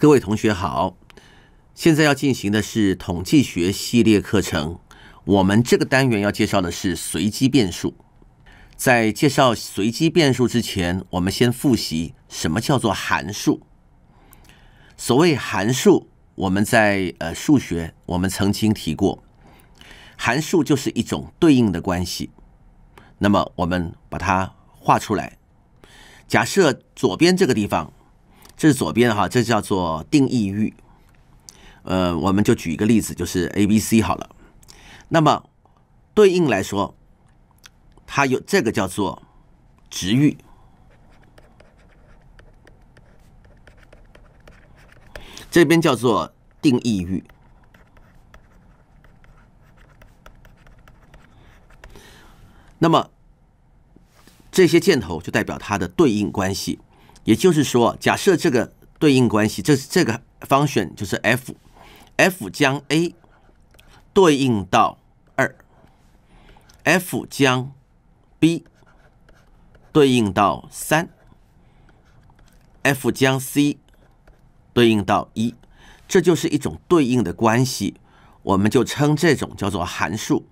各位同学好，现在要进行的是统计学系列课程。我们这个单元要介绍的是随机变数。在介绍随机变数之前，我们先复习什么叫做函数。所谓函数，我们在呃数学我们曾经提过，函数就是一种对应的关系。那么我们把它画出来，假设左边这个地方。这是左边哈，这叫做定义域。呃，我们就举一个例子，就是 A、B、C 好了。那么对应来说，它有这个叫做值域，这边叫做定义域。那么这些箭头就代表它的对应关系。也就是说，假设这个对应关系，这是这个 function 就是 f，f 将 a 对应到二，f 将 b 对应到三，f 将 c 对应到一，这就是一种对应的关系，我们就称这种叫做函数。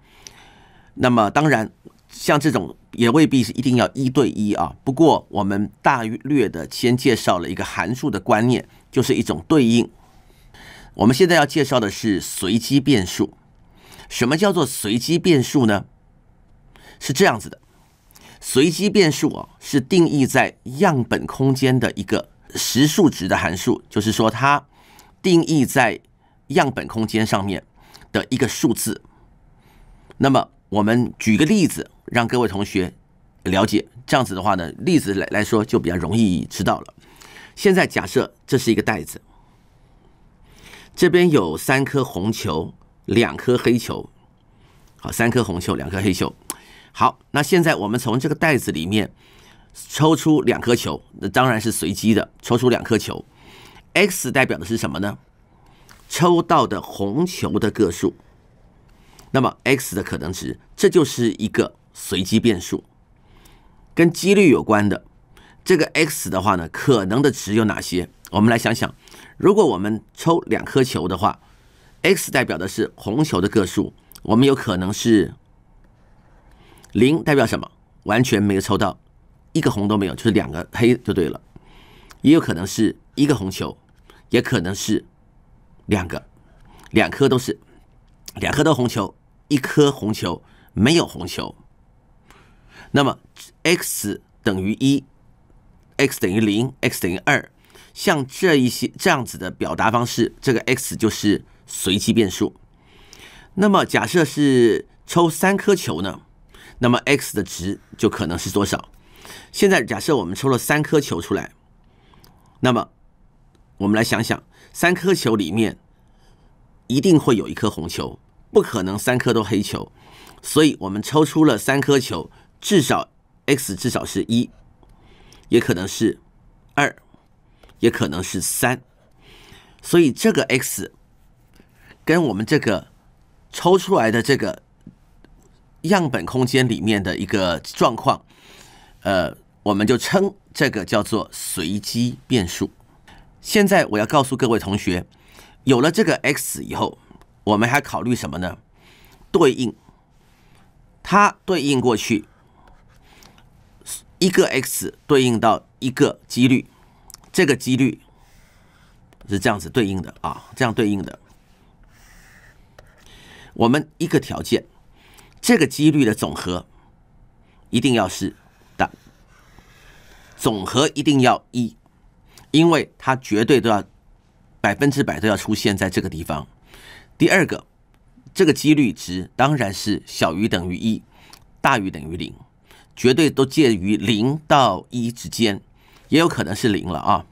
那么当然。像这种也未必是一定要一对一啊。不过我们大略的先介绍了一个函数的观念，就是一种对应。我们现在要介绍的是随机变数。什么叫做随机变数呢？是这样子的，随机变数啊是定义在样本空间的一个实数值的函数，就是说它定义在样本空间上面的一个数字。那么我们举个例子。让各位同学了解，这样子的话呢，例子来来说就比较容易知道了。现在假设这是一个袋子，这边有三颗红球，两颗黑球。好，三颗红球，两颗黑球。好，那现在我们从这个袋子里面抽出两颗球，那当然是随机的。抽出两颗球，X 代表的是什么呢？抽到的红球的个数。那么 X 的可能值，这就是一个。随机变数，跟几率有关的，这个 x 的话呢，可能的值有哪些？我们来想想，如果我们抽两颗球的话，x 代表的是红球的个数，我们有可能是零，代表什么？完全没有抽到，一个红都没有，就是两个黑就对了。也有可能是一个红球，也可能是两个，两颗都是，两颗都红球，一颗红球，没有红球。那么，x 等于一，x 等于零，x 等于二，像这一些这样子的表达方式，这个 x 就是随机变数。那么假设是抽三颗球呢，那么 x 的值就可能是多少？现在假设我们抽了三颗球出来，那么我们来想想，三颗球里面一定会有一颗红球，不可能三颗都黑球，所以我们抽出了三颗球。至少 x 至少是一，也可能是二，也可能是三，所以这个 x 跟我们这个抽出来的这个样本空间里面的一个状况，呃，我们就称这个叫做随机变数。现在我要告诉各位同学，有了这个 x 以后，我们还考虑什么呢？对应它对应过去。一个 x 对应到一个几率，这个几率是这样子对应的啊，这样对应的。我们一个条件，这个几率的总和一定要是大，总和一定要一，因为它绝对都要百分之百都要出现在这个地方。第二个，这个几率值当然是小于等于一，大于等于零。绝对都介于零到一之间，也有可能是零了啊。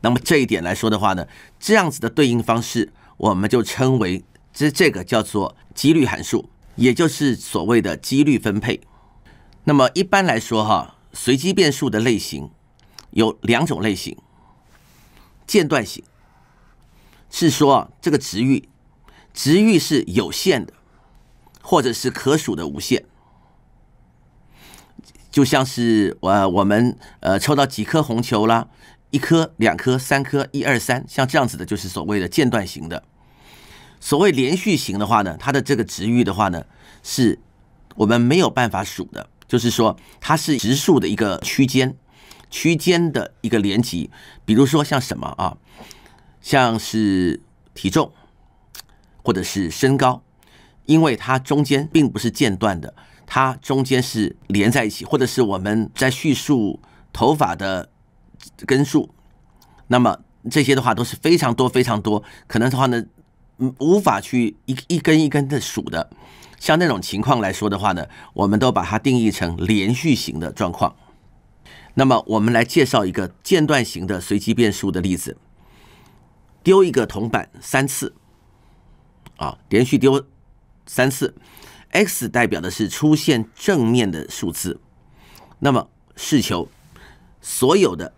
那么这一点来说的话呢，这样子的对应方式，我们就称为这这个叫做几率函数，也就是所谓的几率分配。那么一般来说哈，随机变数的类型有两种类型：间断型，是说这个值域，值域是有限的，或者是可数的无限。就像是我我们呃抽到几颗红球啦，一颗、两颗、三颗，一二三，像这样子的，就是所谓的间断型的。所谓连续型的话呢，它的这个值域的话呢，是我们没有办法数的，就是说它是植数的一个区间，区间的一个连级。比如说像什么啊，像是体重或者是身高，因为它中间并不是间断的。它中间是连在一起，或者是我们在叙述头发的根数，那么这些的话都是非常多非常多，可能的话呢，无法去一一根一根的数的。像那种情况来说的话呢，我们都把它定义成连续型的状况。那么，我们来介绍一个间断型的随机变数的例子：丢一个铜板三次，啊，连续丢三次。X 代表的是出现正面的数字，那么是求所有的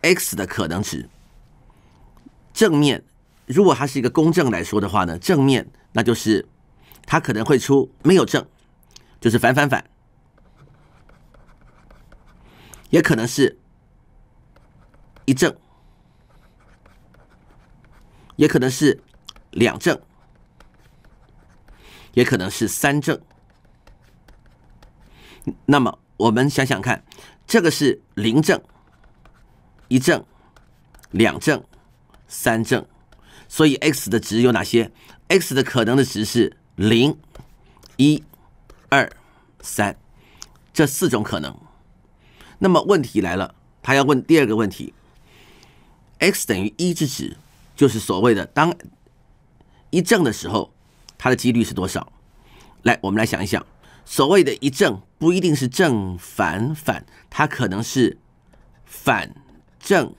X 的可能值。正面，如果它是一个公正来说的话呢，正面那就是它可能会出没有正，就是反反反，也可能是，一正，也可能是两正。也可能是三正，那么我们想想看，这个是零正、一正、两正、三正，所以 x 的值有哪些？x 的可能的值是零、一、二、三，这四种可能。那么问题来了，他要问第二个问题：x 等于一之值，就是所谓的当一正的时候。它的几率是多少？来，我们来想一想，所谓的一正不一定是正反反，它可能是反正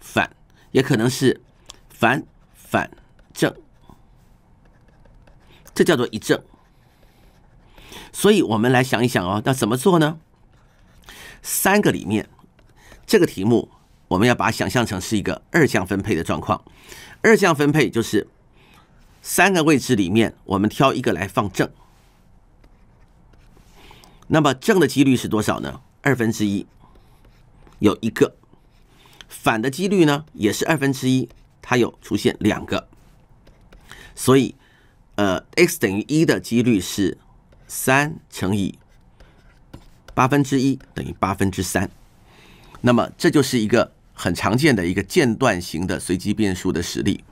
反，也可能是反反正，这叫做一正。所以，我们来想一想哦，那怎么做呢？三个里面，这个题目我们要把它想象成是一个二项分配的状况，二项分配就是。三个位置里面，我们挑一个来放正。那么正的几率是多少呢？二分之一，有一个。反的几率呢，也是二分之一，它有出现两个。所以，呃，X 等于一的几率是三乘以八分之一等于八分之三。那么这就是一个很常见的一个间断型的随机变数的实例。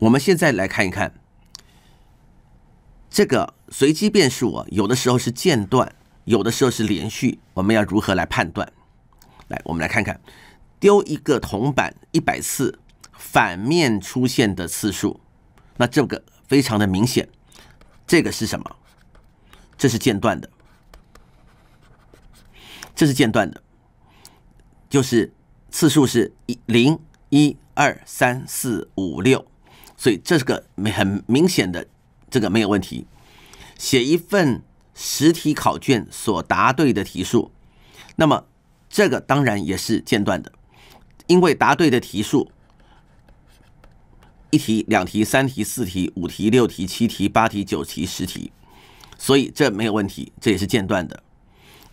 我们现在来看一看这个随机变数啊，有的时候是间断，有的时候是连续。我们要如何来判断？来，我们来看看丢一个铜板一百次，反面出现的次数，那这个非常的明显。这个是什么？这是间断的，这是间断的，就是次数是一零一二三四五六。所以这是个很明显的，这个没有问题。写一份实体考卷所答对的题数，那么这个当然也是间断的，因为答对的题数，一题、两题、三题、四题、五题、六题、七题、八题、九题、十题，所以这没有问题，这也是间断的。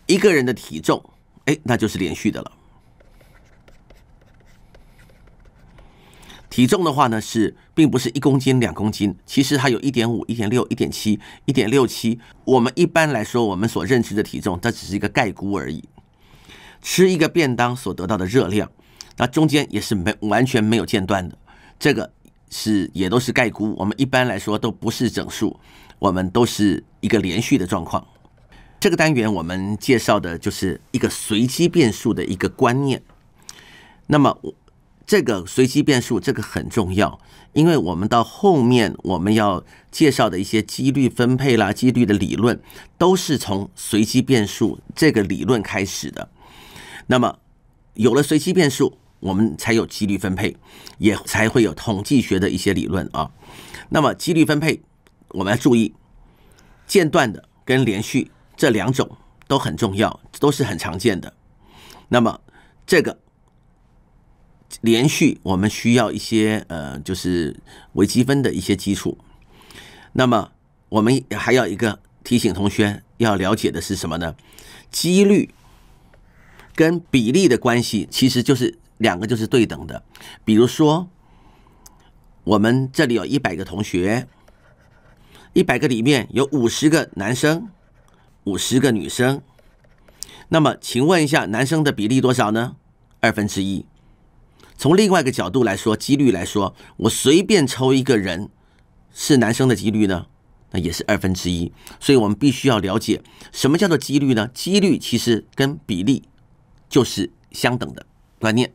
一个人的体重，哎，那就是连续的了。体重的话呢，是并不是一公斤、两公斤，其实它有一点五、一点六、一点七、一点六七。我们一般来说，我们所认知的体重，它只是一个概估而已。吃一个便当所得到的热量，那中间也是没完全没有间断的。这个是也都是概估，我们一般来说都不是整数，我们都是一个连续的状况。这个单元我们介绍的就是一个随机变数的一个观念。那么我。这个随机变数，这个很重要，因为我们到后面我们要介绍的一些几率分配啦、几率的理论，都是从随机变数这个理论开始的。那么有了随机变数，我们才有几率分配，也才会有统计学的一些理论啊。那么几率分配，我们要注意间断的跟连续这两种都很重要，都是很常见的。那么这个。连续，我们需要一些呃，就是微积分的一些基础。那么，我们还要一个提醒同学要了解的是什么呢？几率跟比例的关系其实就是两个就是对等的。比如说，我们这里有一百个同学，一百个里面有五十个男生，五十个女生。那么，请问一下，男生的比例多少呢？二分之一。从另外一个角度来说，几率来说，我随便抽一个人是男生的几率呢，那也是二分之一。所以我们必须要了解什么叫做几率呢？几率其实跟比例就是相等的观念。